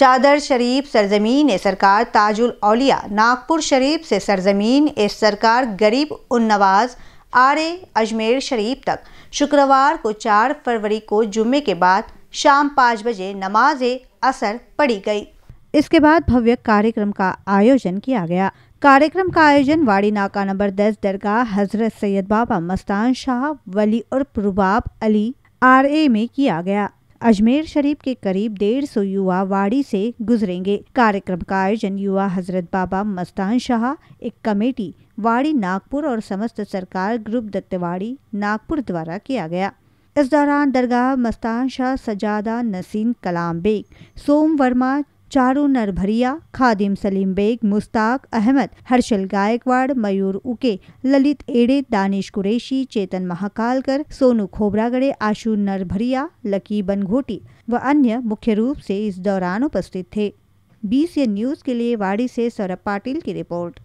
चादर शरीफ सरजमीन ए सरकार ताजुल औलिया नागपुर शरीफ से सरजमीन ए सरकार गरीब उन आर आरे अजमेर शरीफ तक शुक्रवार को 4 फरवरी को जुम्मे के बाद शाम पाँच बजे नमाज असर पड़ी गई इसके बाद भव्य कार्यक्रम का आयोजन किया गया कार्यक्रम का आयोजन वाड़ी नाका नंबर 10 दरगाह हजरत सैयद बाबा मस्तान शाह वली और रुबाब अली आर ए में किया गया अजमेर शरीफ के करीब डेढ़ सौ युवा वाड़ी से गुजरेंगे कार्यक्रम का आयोजन युवा हजरत बाबा मस्तान शाह एक कमेटी वाड़ी नागपुर और समस्त सरकार ग्रुप दत्तवाड़ी नागपुर द्वारा किया गया इस दौरान दरगाह मस्तान शाह सजादा नसीम कलाम बेग सोम वर्मा चारू नरभरिया खादिम सलीम बेग मुस्ताक अहमद हर्षल गायकवाड़ मयूर उके ललित एड़े दानिश कुरेशी चेतन महाकालकर सोनू खोबरागड़े आशु नरभरिया लकी बनघोटी व अन्य मुख्य रूप से इस दौरान उपस्थित थे बीसीएन न्यूज के लिए वाड़ी से सौरभ पाटिल की रिपोर्ट